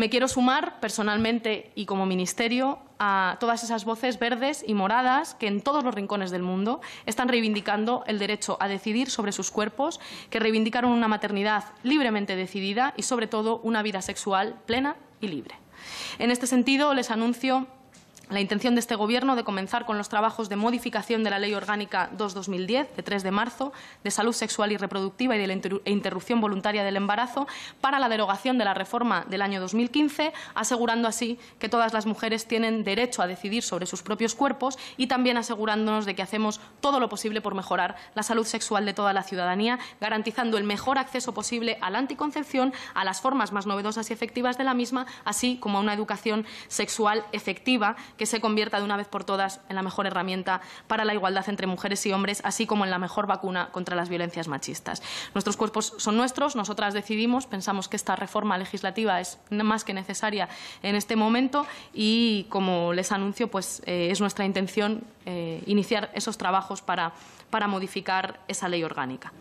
Me quiero sumar personalmente y como ministerio a todas esas voces verdes y moradas que en todos los rincones del mundo están reivindicando el derecho a decidir sobre sus cuerpos, que reivindicaron una maternidad libremente decidida y, sobre todo, una vida sexual plena y libre. En este sentido, les anuncio la intención de este Gobierno de comenzar con los trabajos de modificación de la Ley Orgánica 2-2010, de 3 de marzo, de salud sexual y reproductiva y de la e interrupción voluntaria del embarazo, para la derogación de la reforma del año 2015, asegurando así que todas las mujeres tienen derecho a decidir sobre sus propios cuerpos y también asegurándonos de que hacemos todo lo posible por mejorar la salud sexual de toda la ciudadanía, garantizando el mejor acceso posible a la anticoncepción, a las formas más novedosas y efectivas de la misma, así como a una educación sexual efectiva que se convierta de una vez por todas en la mejor herramienta para la igualdad entre mujeres y hombres, así como en la mejor vacuna contra las violencias machistas. Nuestros cuerpos son nuestros, nosotras decidimos, pensamos que esta reforma legislativa es más que necesaria en este momento y, como les anuncio, pues eh, es nuestra intención eh, iniciar esos trabajos para, para modificar esa ley orgánica.